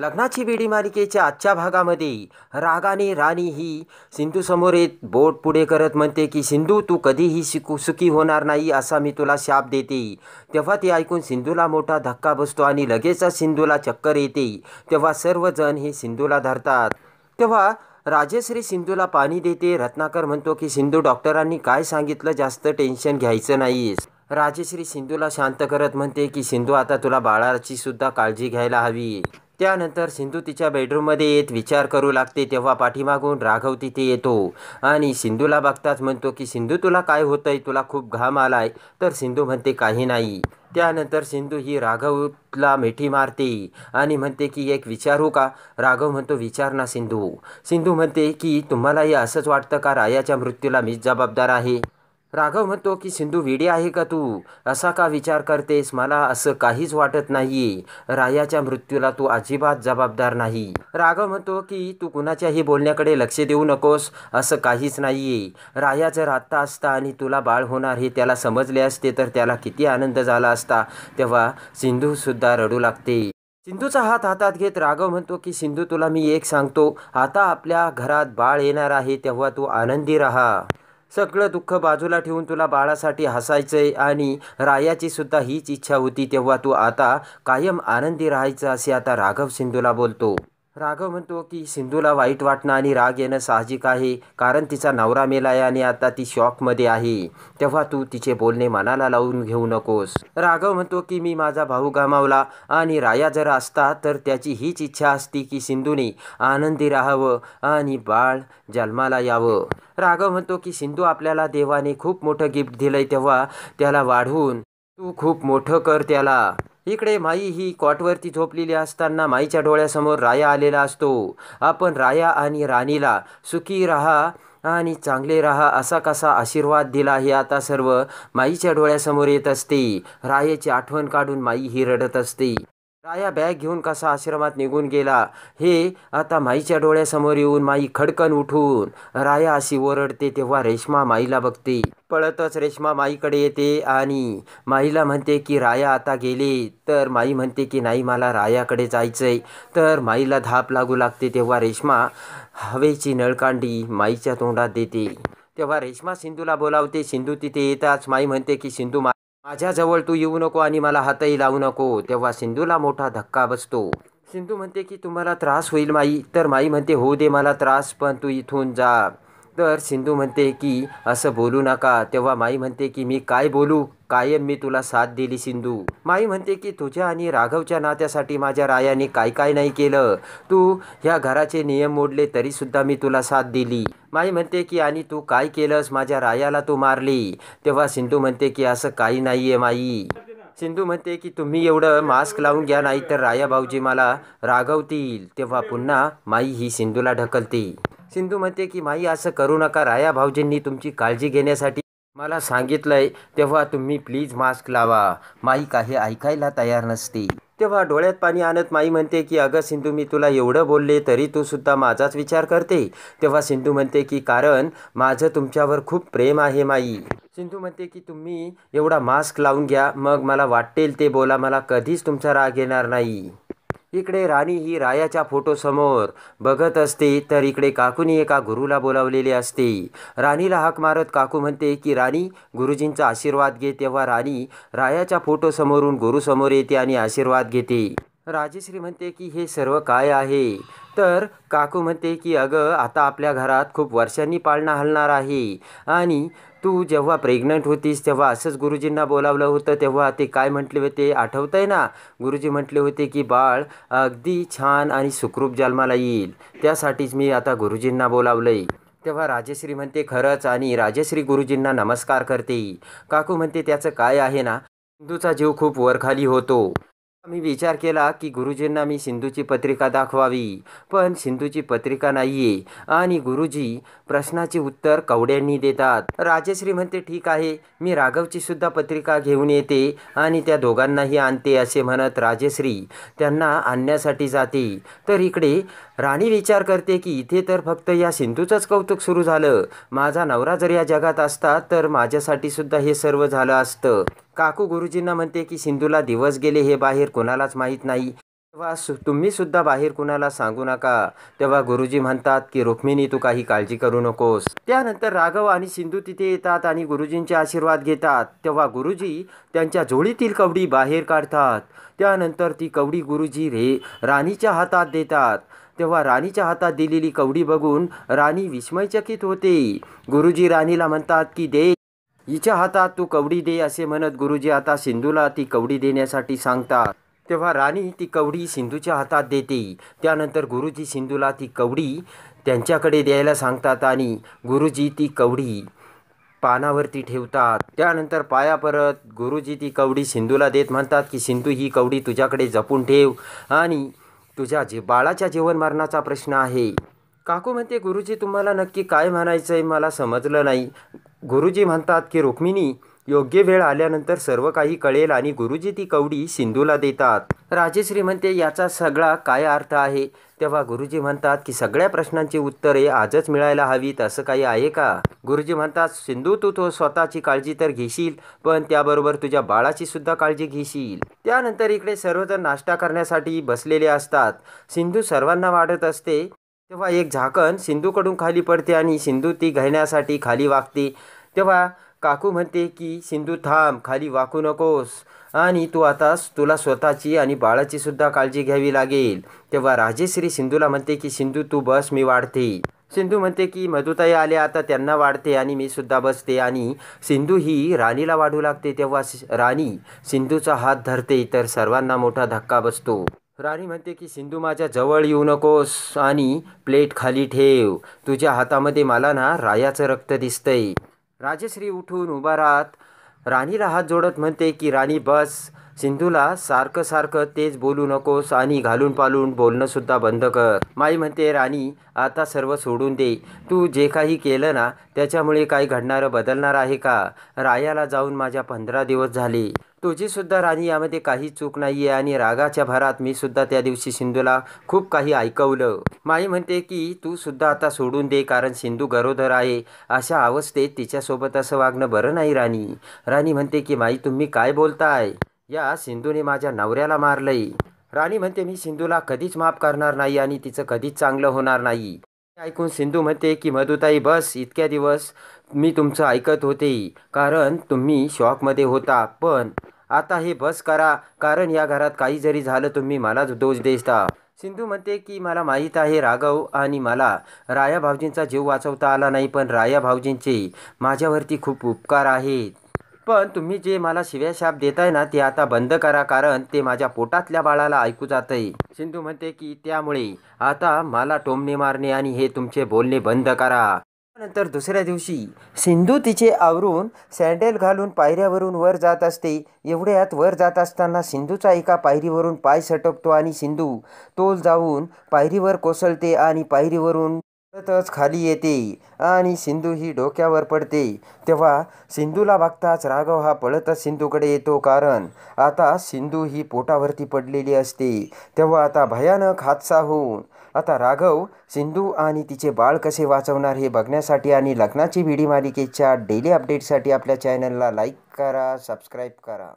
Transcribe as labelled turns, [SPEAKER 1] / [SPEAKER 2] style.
[SPEAKER 1] लग्नाची वेडी मालिकेच्या आजच्या भागामध्ये रागाने राणी ही सिंधूसमोर येत बोट पुढे करत म्हणते की सिंधू तू कधीही शिकू सुखी होणार नाही असा मी तुला शाप देते तेव्हा ते ऐकून सिंधूला मोठा धक्का बसतो आणि लगेचच सिंधूला चक्कर येते तेव्हा सर्वजण हे सिंधूला धरतात तेव्हा राजश्री सिंधूला पाणी देते रत्नाकर म्हणतो की सिंधू डॉक्टरांनी काय सांगितलं जास्त टेन्शन घ्यायचं नाहीस राजेश्री सिंधूला शांत करत म्हणते की सिंधू आता तुला बाळाची सुद्धा काळजी घ्यायला हवी त्यानंतर सिंधू तिच्या बेडरूममध्ये येत विचार करू लागते तेव्हा पाठीमागून राघव तिथे येतो आणि सिंधूला बघताच म्हणतो की सिंधू तुला काय होतंय तुला खूप घाम आलाय तर सिंधू म्हणते काही नाही त्यानंतर सिंधू ही राघवला मिठी मारते आणि म्हणते की एक विचारू का राघव म्हणतो विचार ना सिंधू सिंधू म्हणते की तुम्हालाही असंच वाटतं का रायाच्या मृत्यूला मीच जबाबदार आहे राघव म्हणतो की सिंधू विडी आहे का तू असा का विचार करतेस मला असं काहीच वाटत नाही रायाच्या मृत्यूला तू अजिबात जबाबदार नाही राघव म्हणतो की तू कुणाच्याही बोलण्याकडे लक्ष देऊ नकोस असं काहीच नाही राया जर आत्ता असता आणि तुला बाळ होणार हे त्याला समजले असते तर त्याला किती आनंद झाला असता तेव्हा सिंधू सुद्धा रडू लागते सिंधूचा हात हातात घेत राघव म्हणतो की सिंधू तुला मी एक सांगतो आता आपल्या घरात बाळ येणार आहे तेव्हा तू आनंदी राहा सगळं दुःख बाजूला ठेवून तुला बाळासाठी हसायचंय आणि रायाची सुद्धा हीच इच्छा होती तेव्हा तू आता कायम आनंदी राहायचं असे आता राघव सिंधूला बोलतो राघव म्हणतो की सिंधूला वाईट वाटणं आणि राग येणं साहजिक आहे कारण तिचा नवरा मेला आहे आणि आता ती शॉकमध्ये आहे तेव्हा तू तिचे बोलणे मनाला लावून घेऊ नकोस राघव म्हणतो की मी माझा भाऊ गमावला आणि राया जर असता तर त्याची हीच इच्छा असती की सिंधूने आनंदी राहावं आणि बाळ जन्माला यावं राघव म्हणतो की सिंधू आपल्याला देवाने खूप मोठं गिफ्ट दिलंय तेव्हा त्याला वाढवून तू खूप मोठं कर त्याला इकडे माई ही कॉटवरती झोपलेली असताना माईच्या डोळ्यासमोर राया आलेला असतो आपण राया आणि राणीला सुखी राहा आणि चांगले राहा असा कसा आशीर्वाद दिला हे आता सर्व माईच्या डोळ्यासमोर येत असते रायाची आठवण काढून माई ही रडत असते राया बॅग घेऊन कसा आश्रमात निघून गेला हे आता माईच्या डोळ्यासमोर येऊन माई खडकन उठून राया अशी ओरडते तेव्हा रेश्मा माईला बघते पळतच रेश्मा माईकडे येते आणि माईला म्हणते की राया आता गेले तर माई म्हणते की नाही मला रायाकडे जायचंय तर माईला धाप लागू लागते तेव्हा रेश्मा हवेची नळकांडी माईच्या तोंडात देते तेव्हा रेश्मा सिंधूला बोलावते सिंधू तिथे येताच माई म्हणते की सिंधू माझ्याजवळ तू येऊ नको आणि मला हातही लावू नको तेव्हा सिंधूला मोठा धक्का बसतो सिंधू म्हणते की तुम्हाला त्रास होईल माई तर माई म्हणते हो दे मला त्रास पण तू इथून जा तर सिंधू म्हणते की असं बोलू नका तेव्हा माई म्हणते की मी काय बोलू कायम मी तुला साथ दिली सिंधू माई म्हणते की तुझ्या आणि राघवच्या नात्यासाठी माझ्या रायाने काय काय नाही केलं तू ह्या घराचे नियम मोडले तरी सुद्धा मी तुला साथ दिली माई म्हणते की आणि तू काय केलंस माझ्या रायाला तू मारली तेव्हा सिंधू म्हणते की असं काही नाहीये माई सिंधू म्हणते की तुम्ही एवढं मास्क लावून घ्या नाही तर राया भाऊजी मला रागवतील तेव्हा पुन्हा माई ही सिंधूला ढकलते सिंधू म्हणते की माई असं करू नका राया भाऊजींनी तुमची काळजी घेण्यासाठी मला सांगितलंय तेव्हा तुम्ही प्लीज मास्क लावा माई काही ऐकायला तयार नसते तेव्हा डोळ्यात पाणी आणत माई म्हणते की अगं सिंधू मी तुला एवढं बोलले तरी तू सुद्धा माझाच विचार करते तेव्हा सिंधू म्हणते की कारण माझं तुमच्यावर खूप प्रेम आहे माई सिंधू म्हणते की तुम्ही एवढा मास्क लावून घ्या मग मला वाटेल ते बोला मला कधीच तुमचा राग येणार नाही इकडे राणी ही रायाच्या फोटोसमोर बघत असते तर इकडे काकूनी एका गुरुला बोलावलेले असते राणीला हाक मारत काकू म्हणते की राणी गुरुजींचा आशीर्वाद घे तेव्हा राणी रायाच्या फोटोसमोरून गुरुसमोर येते आणि आशीर्वाद घेते राजेश्री म्हणते की हे सर्व काय आहे तर काकू म्हणते की अगं आता आपल्या घरात खूप वर्षांनी पाळणा हलणार आहे आणि तू जेव्हा प्रेग्नंट होतीस तेव्हा असंच गुरुजींना बोलावलं होतं तेव्हा ते काय म्हटले होते आठवत आहे ना गुरुजी म्हटले होते की बाळ अगदी छान आणि सुखरूप जन्माला येईल त्यासाठीच मी आता गुरुजींना बोलावलं आहे तेव्हा राजश्री म्हणते खरंच आणि राजश्री गुरुजींना नमस्कार करते काकू म्हणते त्याचं काय आहे ना हिंदूचा जीव खूप वरखाली होतो मी विचार केला की गुरुजींना मी सिंधूची पत्रिका दाखवावी पण सिंधूची पत्रिका नाहीये आणि गुरुजी प्रश्नाचे उत्तर कवड्यांनी देतात राजश्री म्हणते ठीक आहे मी राघवची सुद्धा पत्रिका घेऊन येते आणि त्या दोघांनाही आणते असे म्हणत राजश्री त्यांना आणण्यासाठी जाते तर इकडे राणी विचार करते की इथे तर फक्त या सिंधूचंच कौतुक सुरू झालं माझा नवरा जर या जगात असता तर माझ्यासाठी सुद्धा हे सर्व झालं असतं काकू गुरुजींना म्हणते की सिंधूला दिवस गेले हे बाहेर कोणालाच माहीत नाही तेव्हा तुम्ही सुद्धा बाहेर कुणाला सांगू नका तेव्हा गुरुजी म्हणतात की रुक्मिणी तू काही काळजी करू नकोस त्यानंतर राघव आणि सिंधू तिथे येतात आणि गुरुजींचे आशीर्वाद घेतात तेव्हा गुरुजी त्यांच्या जोडीतील कवडी बाहेर काढतात त्यानंतर ती कवडी गुरुजी रे राणीच्या हातात देतात तेव्हा राणीच्या हातात दिलेली कवडी बघून राणी विस्मयचकित होते गुरुजी राणीला म्हणतात की दे हिच्या हातात तू कवडी दे असे म्हणत गुरुजी आता सिंधूला ती कवडी देण्यासाठी सांगतात तेव्हा राणी ती कवडी सिंधूच्या हातात देते त्यानंतर गुरुजी सिंधूला ती कवडी त्यांच्याकडे द्यायला सांगतात आणि गुरुजी ती कवडी पानावरती ठेवतात त्यानंतर पाया परत गुरुजी ती कवडी सिंधूला देत म्हणतात की सिंधू ही कवडी तुझ्याकडे जपून ठेव आणि तुझ्या जे बाळाच्या जीवनमरणाचा प्रश्न आहे काकू म्हणते गुरुजी तुम्हाला नक्की काय म्हणायचं आहे मला समजलं नाही गुरुजी म्हणतात की रुक्मिणी योग्य वेळ आल्यानंतर सर्व काही कळेल आणि गुरुजी ती कवडी सिंधूला देतात राजेश्री म्हणते याचा सगळा काय अर्थ आहे तेव्हा गुरुजी म्हणतात की सगळ्या प्रश्नांची उत्तरे आजच मिळायला हवीत असं काही आहे का गुरुजी म्हणतात सिंधू तू तो स्वतःची काळजी तर घेशील पण त्याबरोबर तुझ्या बाळाची सुद्धा काळजी घेशील त्यानंतर इकडे सर्वजण नाश्ता करण्यासाठी बसलेले असतात सिंधू सर्वांना वाढत असते तेव्हा एक झाकण सिंधूकडून खाली पडते आणि सिंधू ती घेण्यासाठी खाली वागते तेव्हा काकू म्हणते की सिंधू थांब खाली वाकू नकोस आणि तू आता तुला स्वतःची आणि बाळाची सुद्धा काळजी घ्यावी लागेल तेव्हा राजेश्री सिंधूला म्हणते की सिंधू तू बस मी वाढते सिंधू म्हणते की मधुताई आले आता त्यांना वाढते आणि मी सुद्धा बसते आणि सिंधू ही राणीला वाढू लागते तेव्हा राणी सिंधूचा हात धरते तर सर्वांना मोठा धक्का बसतो राणी म्हणते की सिंधू माझ्या जवळ येऊ नकोस आणि प्लेट खाली ठेव तुझ्या हातामध्ये मला ना रायाचं रक्त दिसतंय राजश्री उठून उभा राहत राणीला हात जोडत म्हणते की राणी बस सिंधूला सारखं सारखं तेच बोलू नकोस आणि घालून पालून बोलणंसुद्धा बंद कर माई म्हणते राणी आता सर्व सोडून दे तू जे काही केलं ना त्याच्यामुळे काही घडणारं बदलणार आहे का रायाला जाऊन माझ्या पंधरा दिवस झाले तुझीसुद्धा राणी यामध्ये काही चूक नाही आहे आणि रागाच्या भरात मी सुद्धा त्या दिवशी सिंधूला खूप काही ऐकवलं माई म्हणते की तू सुद्धा आता सोडून दे कारण सिंधू गरोदर आहे अशा अवस्थेत तिच्यासोबत असं वागणं बरं नाही राणी राणी म्हणते की माई तुम्ही काय बोलताय या सिंधूने माझ्या नवऱ्याला मारलंय राणी म्हणते मी सिंधूला कधीच माफ करणार नाही आणि तिचं कधीच चांगलं होणार नाही ऐकून सिंधू म्हणते की मधुताई बस इतक्या दिवस मी तुमचं ऐकत होते कारण तुम्ही शॉकमध्ये होता पण आता हे बस करा कारण या घरात काही जरी झालं तुम्ही मलाच दोष देता सिंधू म्हणते की मला माहीत आहे राघव आणि मला राया भाऊजींचा जीव वाचवता आला नाही पण राया भाऊजींचे माझ्यावरती खूप उपकार आहेत पण तुम्ही जे मला शिव्याशाप देताय ना ते आता बंद करा कारण ते माझ्या पोटातल्या बाळाला ऐकू जात आहे सिंधू म्हणते की त्यामुळे आता मला टोमणे मारणे आणि हे तुमचे बोलणे बंद करा नंतर दुसऱ्या दिवशी सिंधू तिचे आवरून सँडेल घालून पायऱ्यावरून वर जात असते एवढ्यात वर जात असताना सिंधूचा एका पायरीवरून पाय सटकतो आणि सिंधू तोल जाऊन पायरीवर कोसळते आणि पायरीवरून परतच खाली येते आणि सिंधू ही डोक्यावर पडते तेव्हा सिंधूला बघताच राघव हा पळतच सिंधूकडे येतो कारण आता सिंधू ही पोटावरती पडलेली असते तेव्हा आता भयानक हादसा होऊन आता राघव सिंधू आणि तिचे बाळ कसे वाचवणार हे बघण्यासाठी आणि लग्नाची व्हिडी मालिकेच्या डेली अपडेटसाठी आपल्या चॅनलला लाईक करा सबस्क्राईब करा